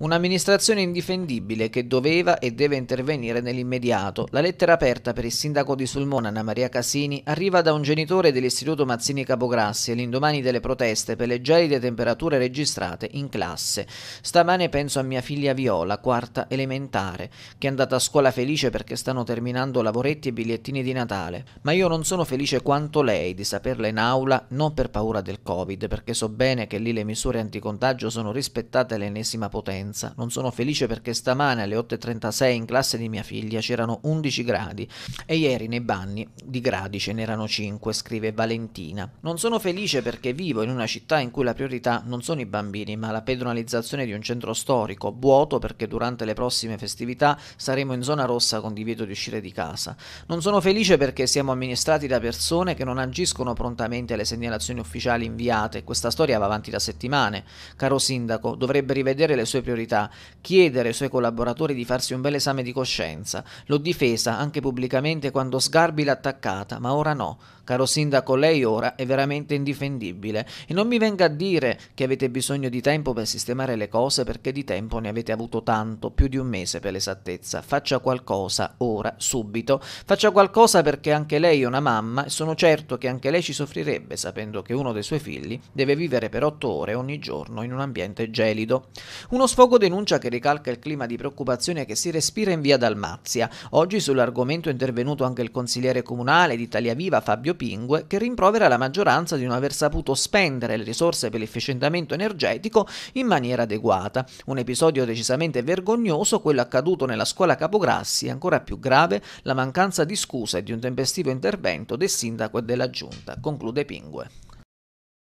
Un'amministrazione indifendibile che doveva e deve intervenire nell'immediato. La lettera aperta per il sindaco di Sulmona, Anna Maria Casini, arriva da un genitore dell'istituto Mazzini Capograssi all'indomani delle proteste per le gelide temperature registrate in classe. Stamane penso a mia figlia Viola, quarta elementare, che è andata a scuola felice perché stanno terminando lavoretti e bigliettini di Natale. Ma io non sono felice quanto lei di saperla in aula, non per paura del Covid, perché so bene che lì le misure anticontagio sono rispettate all'ennesima potenza differenza. Non sono felice perché stamane alle 8.36 in classe di mia figlia c'erano 11 gradi e ieri nei banni di gradi ce n'erano 5, scrive Valentina. Non sono felice perché vivo in una città in cui la priorità non sono i bambini, ma la pedonalizzazione di un centro storico, vuoto perché durante le prossime festività saremo in zona rossa con divieto di uscire di casa. Non sono felice perché siamo amministrati da persone che non agiscono prontamente alle segnalazioni ufficiali inviate. Questa storia va avanti da settimane. Caro sindaco, dovrebbe rivedere le sue priorità autorità, chiedere ai suoi collaboratori di farsi un bel esame di coscienza. L'ho difesa anche pubblicamente quando Sgarbi l'ha attaccata, ma ora no. Caro sindaco, lei ora è veramente indifendibile e non mi venga a dire che avete bisogno di tempo per sistemare le cose perché di tempo ne avete avuto tanto, più di un mese per l'esattezza. Faccia qualcosa ora, subito. Faccia qualcosa perché anche lei è una mamma e sono certo che anche lei ci soffrirebbe sapendo che uno dei suoi figli deve vivere per otto ore ogni giorno in un ambiente gelido. Uno sfogo Poco denuncia che ricalca il clima di preoccupazione che si respira in via Dalmazia. Oggi sull'argomento è intervenuto anche il consigliere comunale di Italia Viva Fabio Pingue che rimprovera la maggioranza di non aver saputo spendere le risorse per l'efficientamento energetico in maniera adeguata. Un episodio decisamente vergognoso, quello accaduto nella scuola Capograssi, e ancora più grave la mancanza di scuse e di un tempestivo intervento del sindaco e della giunta, conclude Pingue.